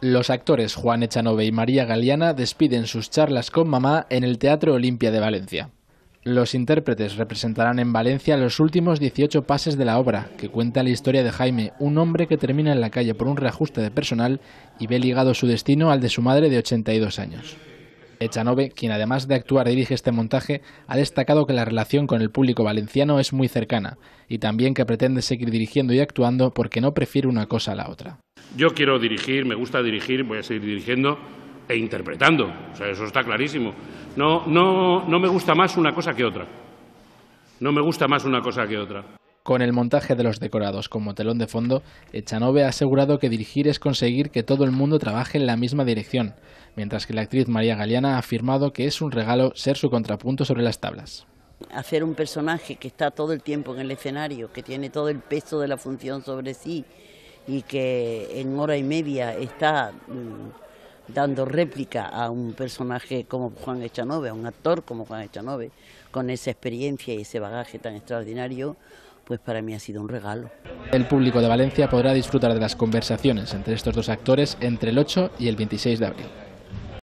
Los actores Juan Echanove y María Galeana despiden sus charlas con mamá en el Teatro Olimpia de Valencia. Los intérpretes representarán en Valencia los últimos 18 pases de la obra, que cuenta la historia de Jaime, un hombre que termina en la calle por un reajuste de personal y ve ligado su destino al de su madre de 82 años. Echanove, quien además de actuar dirige este montaje, ha destacado que la relación con el público valenciano es muy cercana y también que pretende seguir dirigiendo y actuando porque no prefiere una cosa a la otra. Yo quiero dirigir, me gusta dirigir, voy a seguir dirigiendo e interpretando, o sea, eso está clarísimo. no me gusta más una cosa que otra. No me gusta más una cosa que otra. Con el montaje de los decorados como telón de fondo, Echanove ha asegurado que dirigir es conseguir que todo el mundo trabaje en la misma dirección, mientras que la actriz María Galeana ha afirmado que es un regalo ser su contrapunto sobre las tablas. Hacer un personaje que está todo el tiempo en el escenario, que tiene todo el peso de la función sobre sí y que en hora y media está mm, dando réplica a un personaje como Juan Echanove, a un actor como Juan Echanove, con esa experiencia y ese bagaje tan extraordinario, pues para mí ha sido un regalo. El público de Valencia podrá disfrutar de las conversaciones entre estos dos actores entre el 8 y el 26 de abril.